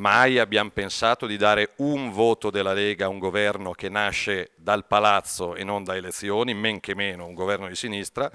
Mai abbiamo pensato di dare un voto della Lega a un governo che nasce dal palazzo e non da elezioni, men che meno un governo di sinistra.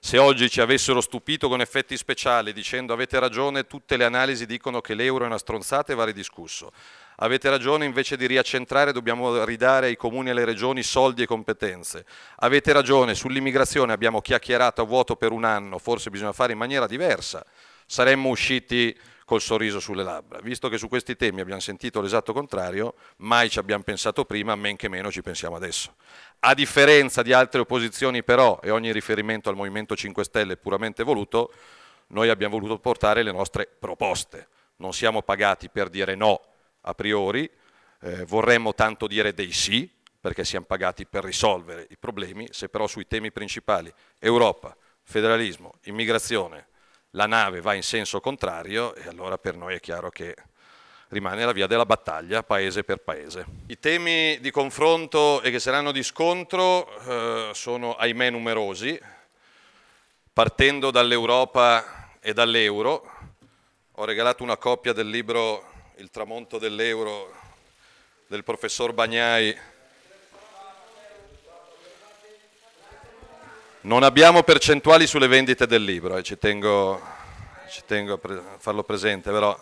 Se oggi ci avessero stupito con effetti speciali dicendo avete ragione, tutte le analisi dicono che l'euro è una stronzata e va ridiscusso. Avete ragione, invece di riaccentrare dobbiamo ridare ai comuni e alle regioni soldi e competenze. Avete ragione, sull'immigrazione abbiamo chiacchierato a vuoto per un anno, forse bisogna fare in maniera diversa. Saremmo usciti col sorriso sulle labbra. Visto che su questi temi abbiamo sentito l'esatto contrario, mai ci abbiamo pensato prima, men che meno ci pensiamo adesso. A differenza di altre opposizioni però, e ogni riferimento al Movimento 5 Stelle è puramente voluto, noi abbiamo voluto portare le nostre proposte. Non siamo pagati per dire no a priori, eh, vorremmo tanto dire dei sì, perché siamo pagati per risolvere i problemi, se però sui temi principali Europa, federalismo, immigrazione, la nave va in senso contrario e allora per noi è chiaro che rimane la via della battaglia paese per paese. I temi di confronto e che saranno di scontro eh, sono ahimè numerosi, partendo dall'Europa e dall'euro. Ho regalato una copia del libro Il tramonto dell'euro del professor Bagnai Non abbiamo percentuali sulle vendite del libro, eh, ci tengo, ci tengo a, pre farlo presente, però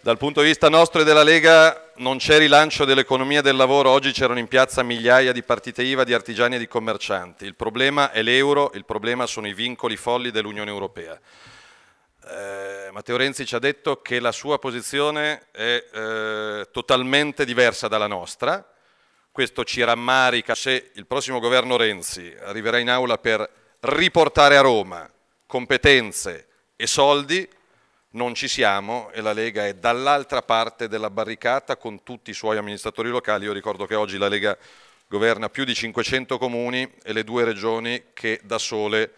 dal punto di vista nostro e della Lega non c'è rilancio dell'economia del lavoro, oggi c'erano in piazza migliaia di partite IVA, di artigiani e di commercianti. Il problema è l'euro, il problema sono i vincoli folli dell'Unione Europea. Eh, Matteo Renzi ci ha detto che la sua posizione è eh, totalmente diversa dalla nostra, questo ci rammarica se il prossimo governo Renzi arriverà in aula per riportare a Roma competenze e soldi, non ci siamo e la Lega è dall'altra parte della barricata con tutti i suoi amministratori locali. Io ricordo che oggi la Lega governa più di 500 comuni e le due regioni che da sole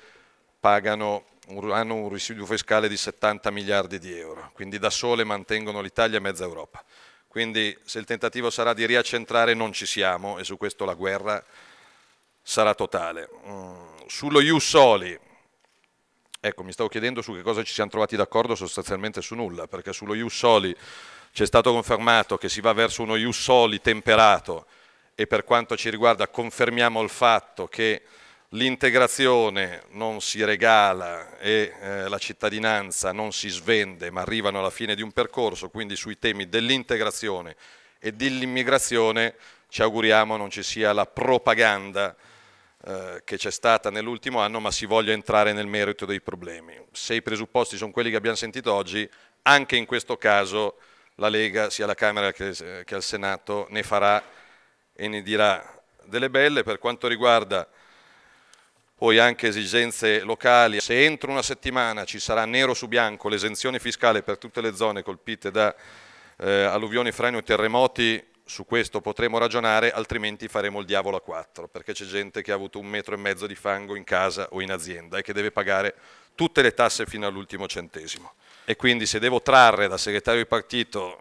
pagano, hanno un residuo fiscale di 70 miliardi di euro, quindi da sole mantengono l'Italia e mezza Europa. Quindi se il tentativo sarà di riaccentrare non ci siamo e su questo la guerra sarà totale. Mm, sullo Jussoli, ecco mi stavo chiedendo su che cosa ci siamo trovati d'accordo sostanzialmente su nulla, perché sullo Jussoli ci è stato confermato che si va verso uno Jussoli temperato e per quanto ci riguarda confermiamo il fatto che l'integrazione non si regala e eh, la cittadinanza non si svende, ma arrivano alla fine di un percorso, quindi sui temi dell'integrazione e dell'immigrazione ci auguriamo non ci sia la propaganda eh, che c'è stata nell'ultimo anno, ma si voglia entrare nel merito dei problemi. Se i presupposti sono quelli che abbiamo sentito oggi, anche in questo caso la Lega, sia alla Camera che, che al Senato, ne farà e ne dirà delle belle per quanto riguarda poi anche esigenze locali. Se entro una settimana ci sarà nero su bianco l'esenzione fiscale per tutte le zone colpite da eh, alluvioni, frani o terremoti, su questo potremo ragionare, altrimenti faremo il diavolo a quattro, perché c'è gente che ha avuto un metro e mezzo di fango in casa o in azienda e che deve pagare tutte le tasse fino all'ultimo centesimo. E quindi se devo trarre da segretario di partito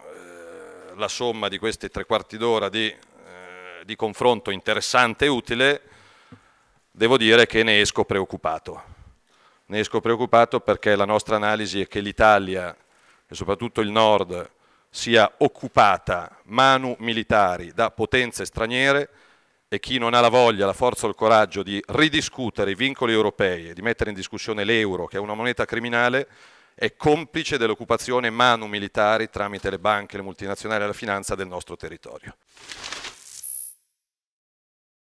eh, la somma di questi tre quarti d'ora di, eh, di confronto interessante e utile, devo dire che ne esco preoccupato. Ne esco preoccupato perché la nostra analisi è che l'Italia e soprattutto il Nord sia occupata manu militari da potenze straniere e chi non ha la voglia, la forza o il coraggio di ridiscutere i vincoli europei e di mettere in discussione l'euro, che è una moneta criminale, è complice dell'occupazione manu militari tramite le banche, le multinazionali e la finanza del nostro territorio.